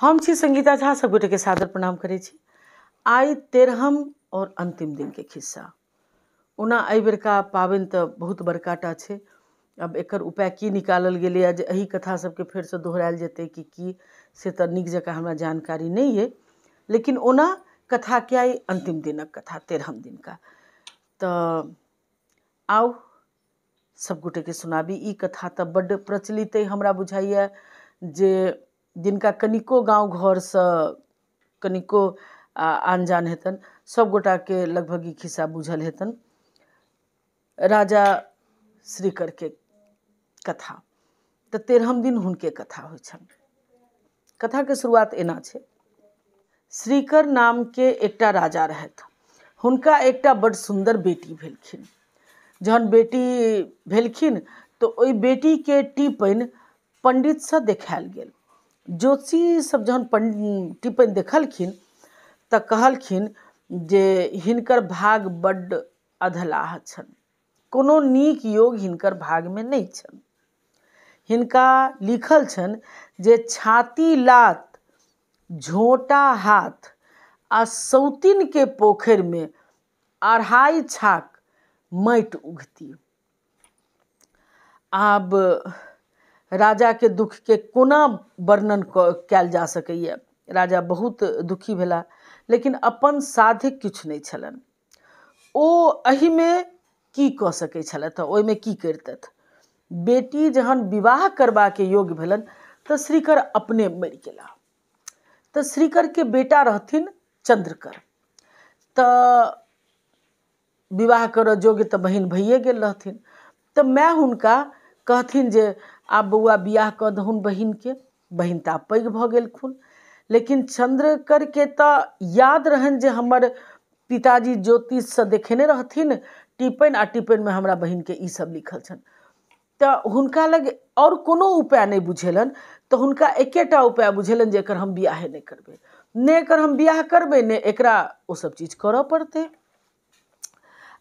हम छी संगीता झा के सादर प्रणाम करे छी आई तेरहम अंतिम दिन के खिस्सा ओना का पावन तो बहुत टा छे अब एक उपाय की निकालल गेलैए जे कथा कथा फिर से दोहरायल जेतै कि की से तऽ निक जकाँ हमरा जानकारी नहीं है लेकिन ओना कथा क्या अइ अंतिम दिनक कथा तेरहम दिन आओ सब गोटे के सुनाबी ई कथा तो बड़ प्रचलित अइ हमरा बुझाइए जे जिनका कनिको घर से कनिको आन जान गोटा के लगभग खिस्सा बूझल हेतन राजा श्रीकर के कथा तो तेरहम दिन हुनके कथा हो कथा के शुरुआत एना है श्रीकर नाम के एक राजा रह हुनका एक बड़ सुंदर बेटी भेलखिन जहन बेटी भेलखिन बेटी के टीपन पंडित से देखाल गया ज्योतिषी सब जहन पंड टिप्पणी देखलखिन तलखिन जे हिनकर भाग बड्ड अधलाह छन कोनो नीक योग हिनकर में नहीं छन हिनका लिखल छन जे छाती लात झोटा हाथ आ के पोखर में अढ़ाई छाक माटि उघती आब राजा के दुख के कोना वर्णन कैल जा सकैए राजा बहुत दुखी भेला लेकिन अपन साधे कुछ नहीं छलन ओ एहिमे की कह सकै छलथि की करते बेटी जहन विवाह के योग्य भेलनि त श्रीकर अपने मरि त श्रीकर के बेटा रहथिन चंद्रकर त विवाह कर योग्य त बहन भइए गेल रहथिन त माय हुनका कहथिन जे आब बउआ बियाह कह दहुन बहन के बहन तो पैघ भऽ गेलखुन लेकिन चंद्रकर के याद रहन जे हमर पिताजी ज्योतिष से देखेने रहथिन टिपन आ टिपन में हमरा बहन के बहिनके सब लिखल छन तो हुनका लग और कोनो उपाय नहीं बुझेलन तो हुनका एक उपाय बुझेलन जे एकर हम बियाहे नहीं करबे ने एकर हम बियाह करबे ने एकरा सब चीज करय पड़ते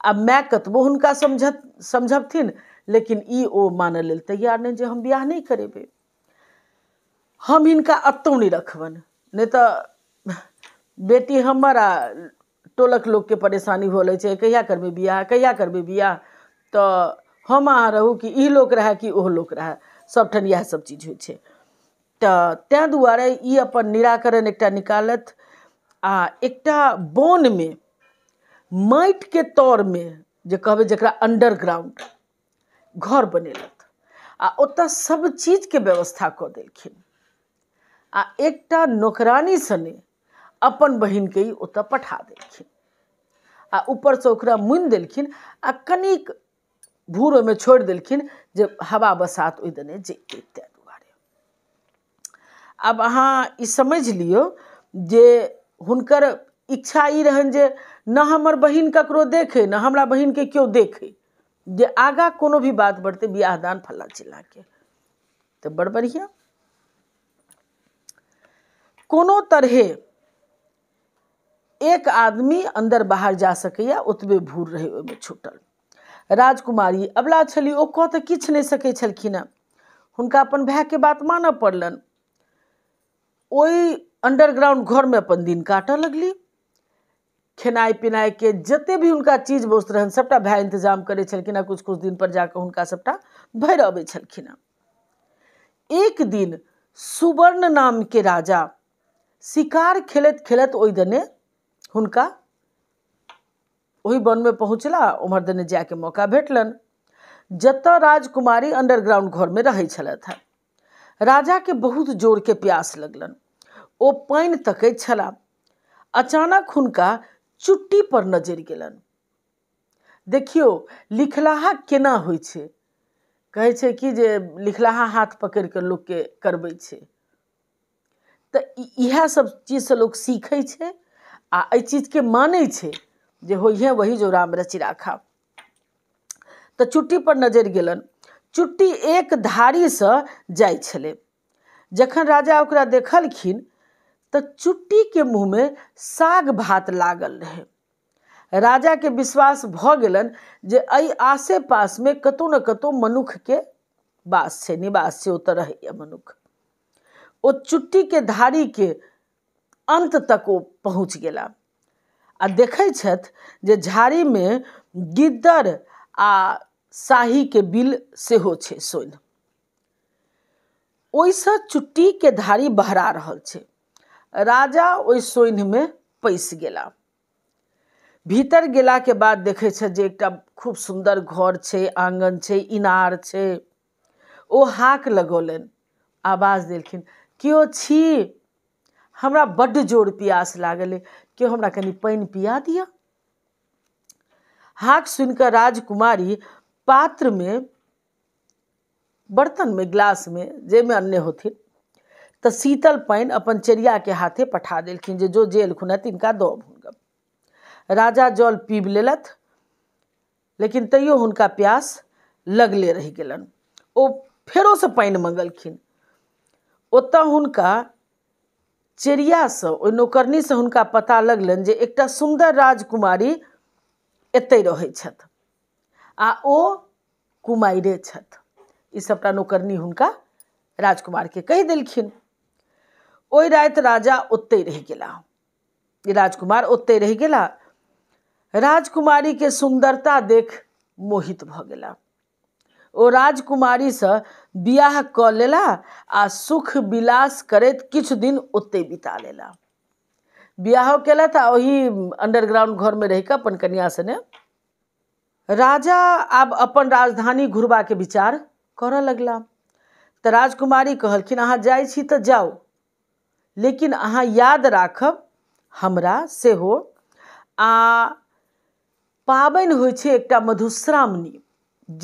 आ माय कतबो हुनका समझ समझबथिन लेकिन ई ओ मान लेल तैयार नहीं जो हम ब्याह नहीं करेबे हम इनका एतौ नहीं रखबन नहीं तो बेटी हमारा टोलक लोग के परेशानी हो रही है कहिया करबे ब्याह कहिया करबे ब्याह तो हम अहाँ रहू कि ई लोग रहए कि ओह लोग रहए सब ठन यह सब चीज हो ताहि दुआरे ई अपन निराकरण एक निकालत आ एक में एकटा के तौर में जे कहबै जरा अंडरग्राउंड घर बनेलथि आ ओतय सब चीज के व्यवस्था क दिलखिन आ एकटा नौकरानी सने अपन बहिनके ई ओतय पठा दिलखिन आ ऊपरसँ ओकरा मुन दिलखिन आ कनिक भूर में छोड़ दिलखिन जब हवा बसात ओ दने जैतै ते दुआरे अब अहाँ ई समझि लियौ जे हुनकर इच्छा ई रहन जे न हमर बहन ककरो देखे न हमरा बहन के क्यों देखे जे आगा कोनो भी बात बढ़ते बियाह दान फल्ला के तो बड़ बढ़िया कोनो तरह एक आदमी अंदर बाहर जा सकैए ओतबे भूर रहै ओहिमे छुटल राजकुमारी अबला छली ओ कऽ तऽ किछु नहि सकै छलखिन हुनका अपन भायके बात मानऽ पड़लनि ओहि अंडरग्राउंड घरमे अपन दिन काटऽ लगली खेनाई पिनाइ के जते भी हुनका चीज वस्तु रहनि सभटा भाई इंतजाम करे छलखिन कुछ कुछ दिन पर जाकर हुनका सभटा भरि अबै छलखिन एक दिन सुवर्ण नाम के राजा शिकार खेलत खेलत ओहि दने हुनका वन में पहुँचला ओम्हर दने के मौका भेटलन जत राजकुमारी अंडरग्राउंड घर में छलथि राजा के बहुत जोर के प्यास लगलन ओ पानि तक अचानक हुनका चुट्टी पर नजर गलन देखियो लिखलाहा केना होइ छै छै कि जे लिखलाहा हाथ पकड़ के लोग करबै छै तऽ इएह सब चीजसँ लोक सीखै छै आ एहि के मानै छै जे होइहे वही जो राम रचि राखा तऽ पर नजर गेलनि चुट्टी एक धारी जाइ छलै जखन राजा ओकरा देखलखिन तो चुट्टी के मुँह में साग भात लागल रहे राजा के विश्वास भऽ जे अई आसे कतौ न ने मनुख के वास से निवास से ओतऽ रहैए मनुख ओ धारी के अंत तक ओ पहुँच गेला आ देखे छथि जे में गिद्दर आ के बिल छे छै ओइसा चुट्टी के धारी बहरा रहल छे राजा ओहि में पैस गेला भीतर के बाद देखे जे खूब सुंदर घर छै आंगन छै इनार ओ हाक लगौलन आवाज दिलखिन क्यों छी हमरा बड्ड जोर पियास लागल क्यों केओ हमरा कनि पानि पिया दिअ हाक में बर्तन में ग्लास में जे में अन्ने होथिन तो शीतल पानि अपन चेरिया के हाथे पठा दिलखिन जो जेल खुन इनका दब हुनका राजा जल पीब लेलथ लेकिन तैयो हुनका प्यास लगले रहि गलन ओ फेरोसँ पानि मंगलखिन ओत हुनका से नौकरणी से हुनका पता लगल जे सुंदर राजकुमारी एत रह आ ओ कुमारे छथि ई सभटा नौकरनी हुनका राजकुमारके कहि ওই রায়ত রাজা ওত্তেই रह गया राजकुमार ओत रह गेला राजकुमारी के सुंदरता देख मोहित भ गेला ओ राजकुमारीसँ ब्याह क लेला आ सुख विलास करैत कि दिन ओतहि बिता लेला बियाहो केलथि आ ओही अंडरग्राउंड घर में रहकर अपन कन्या सने राजा आब अपन राजधानी के विचार करऽ लगला तऽ राजकुमारी कहलखिन अहाँ जाइ लेकिन अहाँ याद राखब हमरा हो आ पाबनि होइ छै एकटा मधुश्रावणी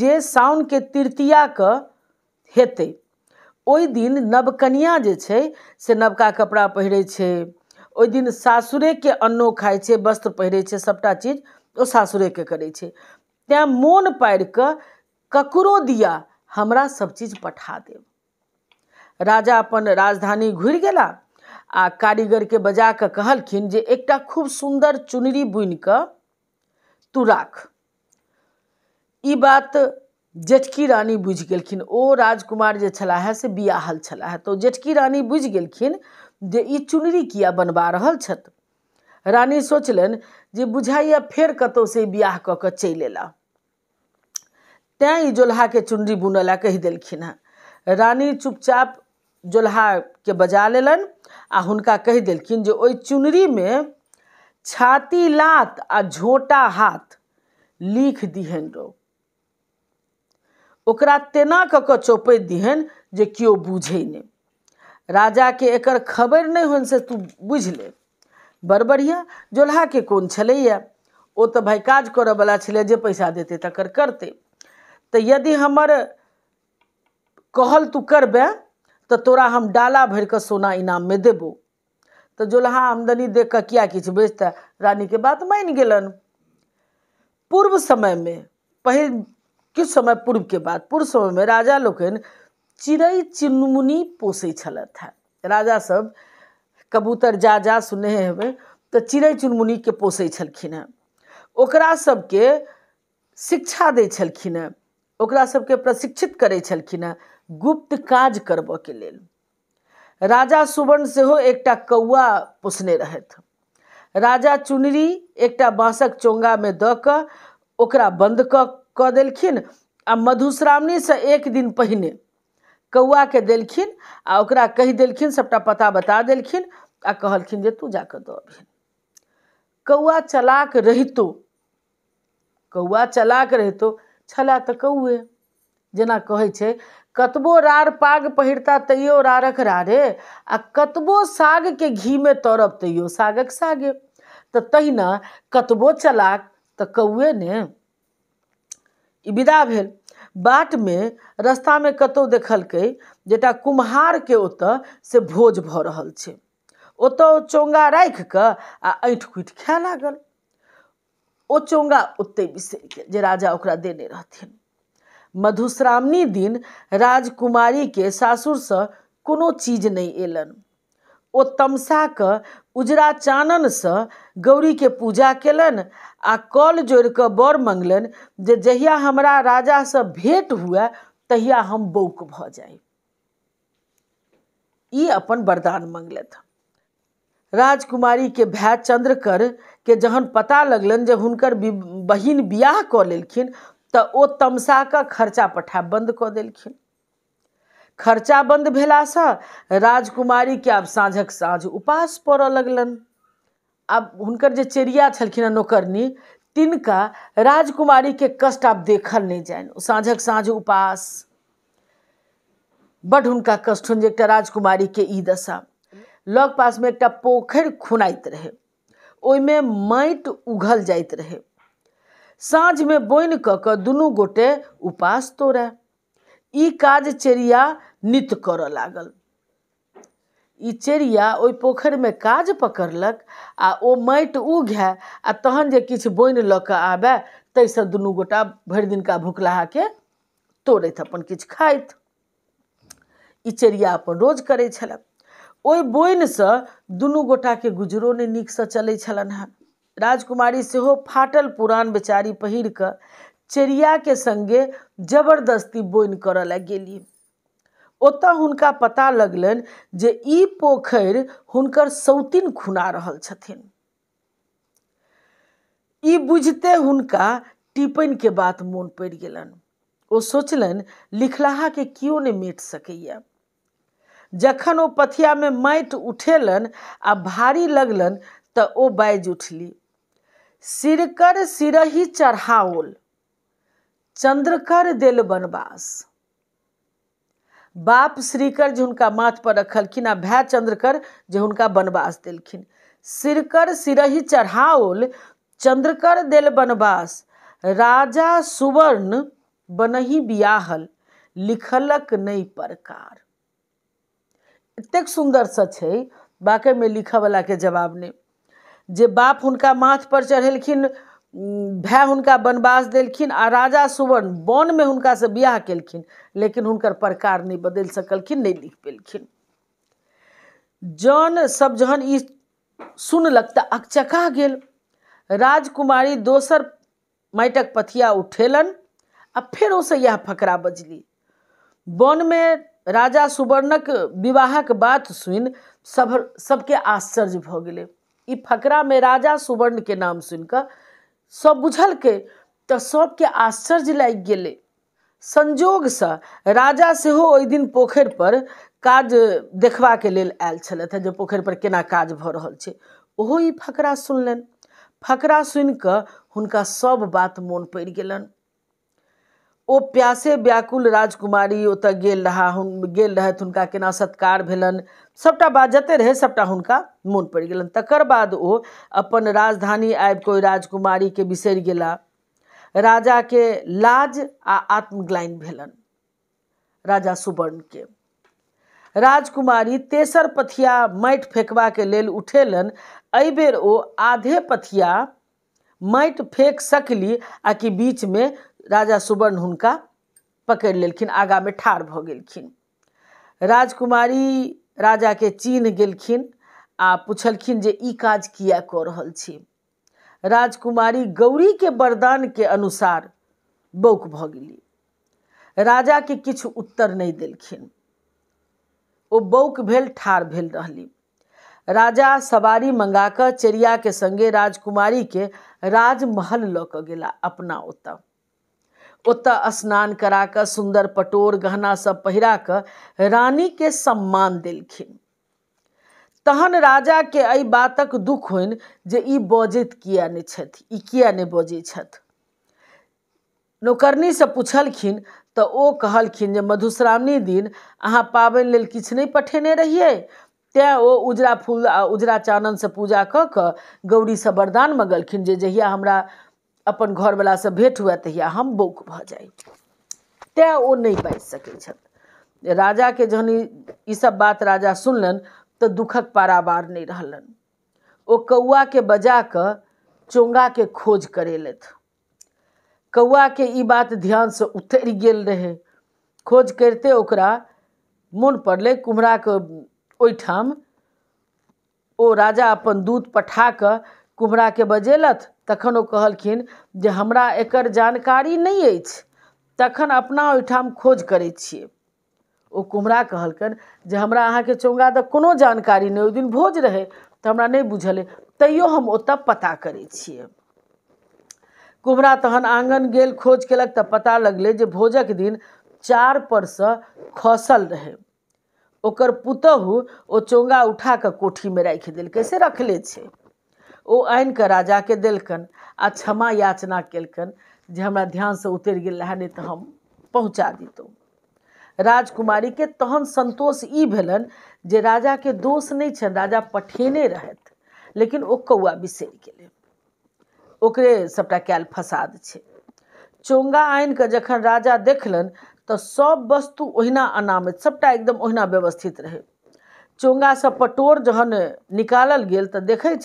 जे साउनके तृतीयाके हेतै ओहि दिन नवकनिया जे छै से नवका कपड़ा पहिरै छै ओहि दिन सासुरेके अन्नो खाइ छै वस्त्र पहिरै छै सबटा चीज ओ सासुरेके करै छै ते मोन पाड़ि कऽ ककरो दिया हमरा चीज़ पठा देब राजा अपन राजधानी घुरि गेलाह आ के बजा के कहलखिन जे खूब सुंदर चुनरी बुन के तू राख ई बात जेठकी रानी बुझि गेलखिन ओ राजकुमार जे छला है से बियाहल है तो जेठकी रानी बुझि गेलखिन जे ई चुनरी किया बनवा रहल छत रानी सोचलन जे बुझाइया फेर से बियाह क के चल अयलाह तैं ई के चुनरी बुनला कह दिलखिन रानी चुपचाप के बजा लेलन आ हुनका दिलखिन जो ओई चुनरी में छाती लात आ झोटा हाथ लिख दिहन रौ ओकरा तेना क कऽ चौपैत दिहन जे बुझे नहीं राजा के एकर खबर नहीं होनि से तू बुझ ले बड़ जोल्हा के कौन छल वो तो भाई काज वाला छे जे पैसा देते तकर करते तो यदि हमर कहल तू करबै तो तोरा हम डाला भर के सोना इनाम में देबो तो जोलहा आमदनी देख कर क्या किछु बेचते रानी के बात मान गए पूर्व समय में पहिल किस समय पूर्व के बाद पूर्व समय में राजा लोकनि चिड़ै चुनमुनी पोसै छलथि राजा सब कबूतर जा जा सुने हेबै तो चिड़ै के पोसै छलखिन ओकरा सबके शिक्षा दै छलखिन ओकरा सबके प्रशिक्षित करै छलखिन हेँ गुप्त काज करब के लेल राजा सुवर्ण सेहो एकटा कौआ पोसने रहथि राजा चुनरी एकटा बाँसक चोङ्गामे दऽ कऽ ओकरा बंद कऽ कऽ देलखिन आ मधुश्रावणीसँ एक दिन पहिने कौआके देलखिन आ ओकरा कहि देलखिन सभटा पता बता देलखिन आ कहलखिन जे तू जाकऽ दऽ अबिहन कौआ चलाक रहितो कौआ चलाक रहितो छला तऽ कौए जेना कहै छै कतबो रार पाग पहिरता तैयो रारक रारे आ कतबो के घी में तरब तैयो सागक सागे तो तहिना कतबो चला तो कौए ने विदा विदा भेल में रस्तामे कतहु देखलकै जेटा के ओत से भोज भऽ रहल छै ओतय चोङ्गा आ ऐँठि कुटि खाए लागल ओ चोंगा ओतहि बिसर गेल जे राजा ओकरा देने रहथिन मधुश्रावणी दिन राजकुमारी के सासुर से कोनो चीज नहीं एलन ओ तमसा के उजरा गौरी के पूजा कलन आ कल जोड़ के बर मंगलन जे जहिया हमरा से भेंट हुए तहिया हम बौक भ जाए ई अपन वरदान राजकुमारी के भाई चंद्रकर के जहन पता लगलन जे हुनकर बहिन ब्याह कऽ लेलखिन तो वो तमसा का खर्चा पठा बंद कर देलखिन खर्चा से राजकुमारी के अब साँझक साँझ उपास पड़ लगलन अब हुनकर जे चेरिया छलखिन हेँ नौकरनी तिनका के कष्ट आप देखल नहीं जान साँझक साँझ उपास बड़ हुनका कष्ट हुन एक राजकुमारी के ई दशा लग में एक पोखर खुनाइत रहै में माटि उघल जात रहे साँझ में बोन कऽ दुनू गोटे उपास तोड़े ई काज चेरिया नित कर लागल ई चेरिया पोखर में काज पकड़लक आ ओ माटि उघए आ तहन जे बोन बोनि लऽ आबे आबय से दुनू गोटा का दिनका के तोड़ अपन किछु खात ई चेरिया अपन रोज करै छलय बोन से दुनू के गुजरो नहि नीकसँ चलै छलनि हेँ राजकुमारी सेहो फाटल पुरान बेचारी पहिर चरिया के संगे जबरदस्ती बोन कर लए ओत हुनका पता लगलन जे ई पोखर हुनकर सौतिन खुना रहल छथिन ई बुझिते हुनका के बात मोन पड़ गलन ओ सोचलनि के कियो ने मेट सक जखन ओ में माटि उठेलन आ भारी लगलन तो ओ बाजि उठली सिरकर सिरही चढ़ाओल चंद्रकर दिल बनवास बाप श्रीकर जो हा माथ पर रखलखिन आ भाई चंद्रकर जो हा बनवास दिलखिन सिरकर सिरही चढ़ाओल चंद्रकर दिल बनवास राजा सुवर्ण बनही बियाहल लिखलक नहीं प्रकार सुंदर बाकी में लिखा वाला के जवाब नहीं जे बाप हुनका माथ पर चढ़ेलखिन भाय हुनका वनवास देलखिन आ राजा सुवर्ण हुनका से ब्याह केलखिन लेकिन हुनकर प्रकार नहीं बदल सकलखिन नहीं लिख पेलखिन जन सब जहन ई सुन लगता अकचका गेल राजकुमारी दोसर माटिक पथिया उठेलन आ फिर उसे यह फकरा बजली में राजा सुवर्णक विवाहक बात सुनि सब सबके आश्चर्य भ गेलै ई फकरा में राजा सुवर्ण के नाम सब बुझल के तो सब के आश्चर्य गए संजोग से राजा हो ओहि दिन पोखर पर काज के लिए आयल छल जो पोखर पर केना काज भ रहा है ओहो फकरा सुनलन फकरा सुनकर हुनका सब बात मोन पड़ गलन ओ प्यासे व्याकुल राजकुमारी ओत गेल रहा हुन गेल हुनका केना सत्कार भेलन सबटा बात जते रहे सबटा हुनका मोन पड़ गेलन तकर बाद ओ अपन राजधानी आबि कोई राजकुमारी के बिसरि गेला के लाज आ आत्मग्लाइन भेलन राजा के राजकुमारी तेसर पथिया माटि के लेल उठेलन एहिबेर ओ आधे पथिया माटि फेक सकली आ कि बीचमे राजा सुवर्ण हुनका पकड़ लेलखिन में ठाड़ भ गेलखिन राजकुमारी के चीन गेलखिन आ पुछलखिन जे ई काज किया कऽ रहल छी राजकुमारी वरदान के अनुसार बौक भ गेली के किछु उत्तर नहीं दिलखिन ओ बौक भेल ठार भेल रहली राजा सवारी मंगाकर चरिया के संगे राजकुमारी के राजमहल लऽ गेला अपना ओतय ओत स्नान करा कर सुंदर पटोर पहरा कर रानी के सम्मान दिलखिन तहन राजा के अ बातक दुख होन जे ई किया नहीं किया नहीं बजे नौकरणी से पुछलखिन तो ओ कहलखिन मधुश्रावणी दिन अहाँ पावन लेल किछु नहीं पठेने रहिए तेँ ओ उजरा फूल आ उजरा से पूजा क गौरी से वरदान मङ्गलखिन जहिया हमरा अपन घर वाला से भेंट हुए तहिया हम बौक भ जाए तेँ ओ नहि बाजि सकै छथि राजाके जहन सब बात राजा सुनलन तो दुखक पारावार नहीं रहलन ओ के बजा चोंगा के खोज कौआ के ई बात से उतर गेल रहे खोज करते ओकरा पड़े कुम्हरा के ओठाम ओ राजा अपन दूत पठा कुम्हरा के बजेलथि तखन ओ कहलखिन जे हमरा एकर जानकारी नहि अछि तखन अपना ओहिठाम खोज करै छिए ओ कुमरा कहलकनि जे हमरा अहाँके चौगा तक कोनो जानकारी नहि ओहि दिन भोज रहै तऽ हमरा नहि बुझल अइ तैयो हम ओतय पता करै छिए कुमरा तहन आङ्गन गेल खोज केलक तऽ पता लगलै जे भोजक दिन चार परसँ खसल रहै ओकर पुतहु ओ चौगा उठा कऽ कोठीमे राखि देलकै से रखले छै ओ के राजा के दिलकन आ क्षमा याचना कलकन जे हमरा ध्यानसँ उतरि गेल रहए नहीं तो हम पहुँचा राजकुमारी के तहन संतोष ई भेलनि राजा के दोष नहीं छन राजा पठेने रहत लेकिन ओ कौआ बिसर गए ओकरे सबटा कैल फसाद छे चोंगा आन के जखन राजा देखलन तो सब वस्तु ओहिना अनामित सबटा एकदम ओहिना व्यवस्थित चोंगा से पटोर जहन निकालल गेल तो देखे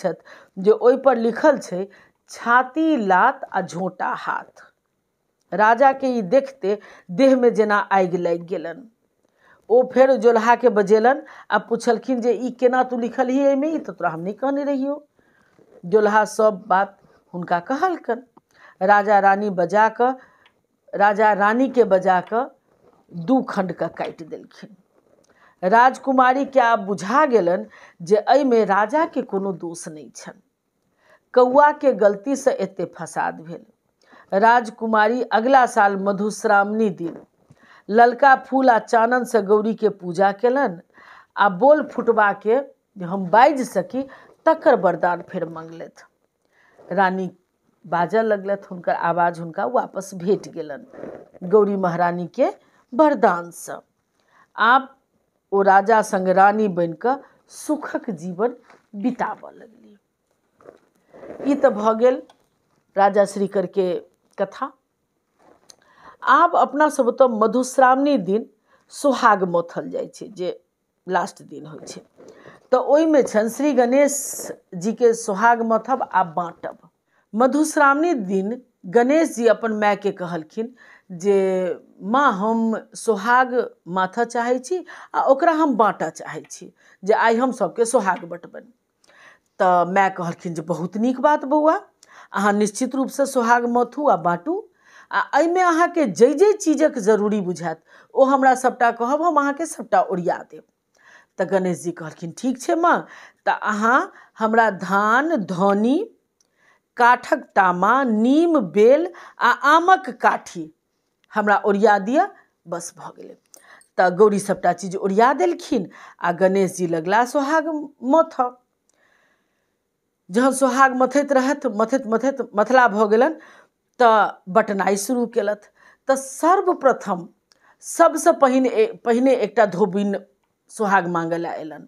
जे पर लिखल छै छाती लात आ झोटा हाथ ये देखते देह में जना आग लग गेलनि ओ फेर के बजेलन आ पुछलखिन जे ई केना तू लिखल एहिमे में तो तोरा हम नहीं कहने रहियो जोलहा सब बात हुनका कहलकनि राजा रानी बजा कऽ राजा के बजा कऽ दू खंड काट काटि राजकुमारी के आ बुझा गेलनि जे राजा के कोनो दोष नहीं छन कौआ के गलती से एते फसाद भेल राजकुमारी अगला साल मधुश्रावणी दिन ललका फूल आ चानन से गौरी के पूजा कलन आ बोल फुटबा के हम बाजि सकी तकर वरदान फिर मंगल रानी बाजय लगल हर आवाज हुनका वापस भेट गलन गौरी महारानी के वरदान से ओ राजा संग रानी बनकर सुखक जीवन बिताब लगे ई श्रीकर के गेल राजा कथा आब अपनासभ मधुश्रावणी दिन सोहाग मथल जाइ जे लास्ट दिन हो तो में श्री गणेश जी के सोहाग मथब आ बाँटब मधुश्रावणी दिन गणेश जी अपन के कहलखिन जे माँ हम सोहाग माथऽ चाहे छी आ ओकरा हम बाँट चाहे छी जे आई हम सबके सोहाग बटबनी तो माय कहलखिन बहुत निक बात बउआ अहा निश्चित से सोहाग मथू आ बाँटू आ एहिमे के जे जे चीजक जरूरी बुझात ओ हमरा सबटा कहब हम के सबटा ओरिया देब तो गणेश जी कहलखिन ठीक छे माँ तो अहाँ हमरा धान धनी काठक तामा नीम बेल आ आमक काठी हमरा ओरिया दिअ बस भ गेलै तऽ गौरी सबटा चीज ओरिया दिलखिन आ गणेश जी लगला सोहाग मथ जहन सोहाग मथैत रहत मथैत मथैत मथला भ गेलनि तऽ शुरू कल त सर्वप्रथम सबसे पहिने पहिने एक धोबिन सोहाग माङ्गय एलन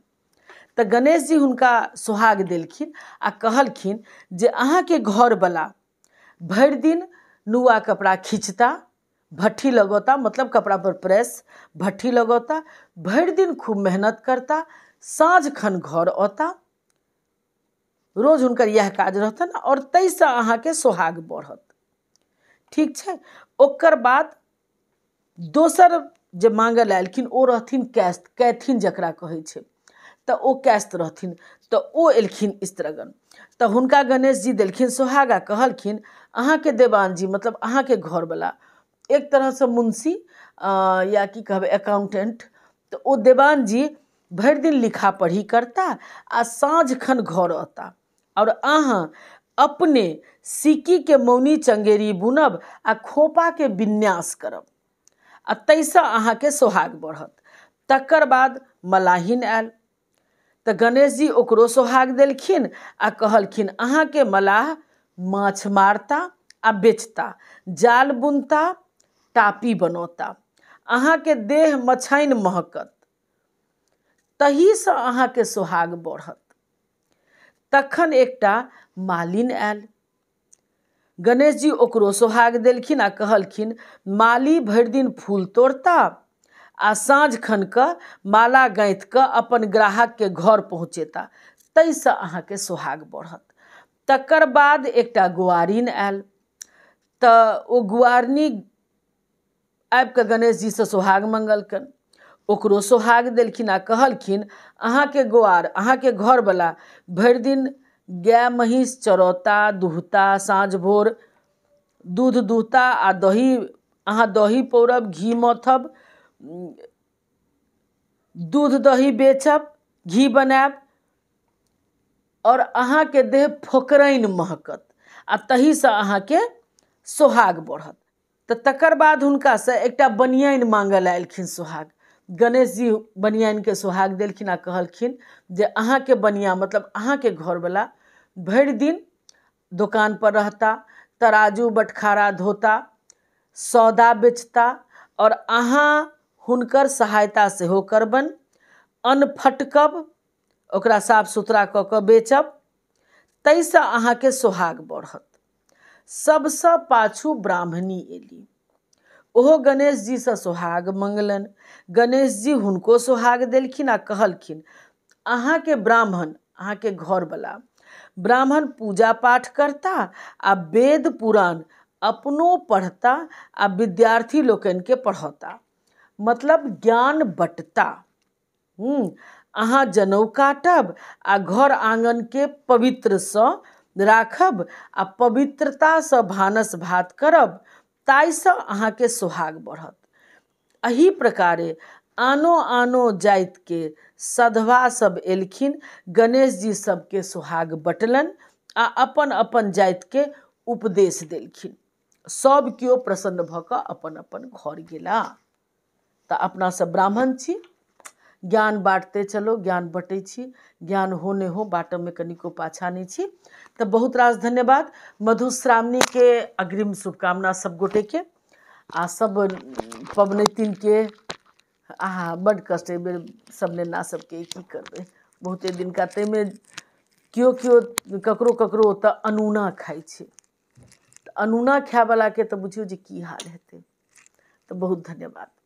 त गणेश जी हुनका सुहाग दिलखिन आ कहलखिन जे घर वाला भरि दिन नुआ कपड़ा खींचता भट्ठी लगौता मतलब कपड़ा पर प्रेस भट्ठी लगौता भरि दिन खूब मेहनत करता साँझ खन घर औता रोज हर यह काज रहतन से अह के सोहाग बढ़त ठीक है ओकर बाद दोसर जो मांगल लए ओ रहन कैस्त कैथिन जरा कहे तो तऽ ओ कैस्त रहन तो ओ एलखिन स्त्रगण तो हुनका गणेश जी देलखिन सोहागा कहलखिन के देवान जी मतलब के घर वाला एक तरह से मुंशी या कि कहबै अकाउंटेंट तो ओ देवान जी भर दिन लिखा पढ़ी करता आ साँझ खन घर आता और अह अपने सिक्की के मौनी चंगेरी बुनब आ खोपा के विन्यास करब आ ताहिसँ के सोहाग बढ़त तकर बाद मलाहिन आयल तो गणेश जी ओकरो सोहाग दिलखिन आ कहलखिन के मलाह माछ मारता आ बेचता जाल बुनता टापी बनौता के देह मछाइन महकत तही तहीसँ के सोहाग बढ़त तखन एक मालिन आयल गणेश जी ओकरो सोहाग देलखिन आ कहलखिन माली भरि दिन फूल तोड़ता आ साँझ खन का माला गाँथ कऽ अपन के घर पहुँचेता अहाँ के सोहाग बढ़त तकर बाद एकटा गुआरिन आयल तो गुआरनी गुआरिनी आबि कऽ गणेश सोहाग मङ्गलकनि ओकरो सोहाग दिलखिन आ कहलखिन अहाँके गोआर घर वाला भरि दिन गाय महीस चरौता दुहता साँझ भोर दूध दुहता आ दही अहाँ दही पौरब घी मथब दूध दही बेचब घी बनाब और के देह फोकरनि महकत आ तही से अहाँ के सोहाग बढ़त तो तकर बाद हुनका से एक बनियान मांगल एलखिन सोहाग गणेश जी बनिया इनके सोहाग दिलखिन आ कहलखिन जे के बनिया मतलब के घर वाला भरि दिन दुकान पर रहता तराजू बटखारा धोता सौदा बेचता और अहाँ हुनकर सहायता हो करबन अन्न फटकब ओकरा साफ सुथरा कऽ कऽ बेचब ताहिसँ अहाँके सोहाग बढ़त सबसँ पाछू ब्राह्मणी एली ओहो गणेश से सोहाग मंगलन गणेश जी हुनको सोहाग दिलखिन आ कहलखिन के ब्राह्मण के घर वाला ब्राह्मण पूजा पाठ करता आ वेद पुराण अपनो पढ़ता आ विद्यार्थी के पढ़ौता मतलब ज्ञान बटता अहाँ जनऊ काटब आ घर आंगन के पवित्र से राखब आ पवित्रता से भानस भात करब ताहिसँ अहाँके सुहाग बढ़त एही प्रकारे आनो आनो जातिके सधवा सब एलखिन गणेश जी सबके सोहाग बटलन आ अपन अपन जातिके उपदेश देलखिन सब केओ प्रसन्न भऽ कऽ अपन अपन घर गेलाह तऽ अपनासभ ब्राह्मण छी ज्ञान बाँटते चलो ज्ञान बटे ज्ञान हो नहीं हो कनी कनिको पाछा नहीं छी बहुत रास धन्यवाद मधुश्रावणी के अग्रिम शुभकामना के आ सभ के आ बड कष्ट सब बेर सभ नेना सभके की दिन का ते में क्यों क्यों ककरो ककरो ओतऽ अनूना खाई छै खाए अनूना के तो बुझियो जी की हाल हेतै तो बहुत धन्यवाद